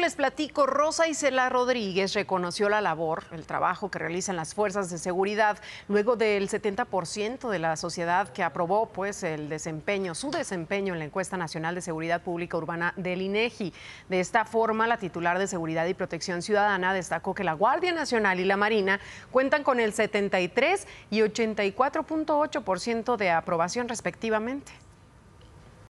les platico, Rosa Isela Rodríguez reconoció la labor, el trabajo que realizan las fuerzas de seguridad luego del 70% de la sociedad que aprobó pues el desempeño, su desempeño en la encuesta nacional de seguridad pública urbana del INEGI. De esta forma, la titular de Seguridad y Protección Ciudadana destacó que la Guardia Nacional y la Marina cuentan con el 73 y 84.8% de aprobación respectivamente.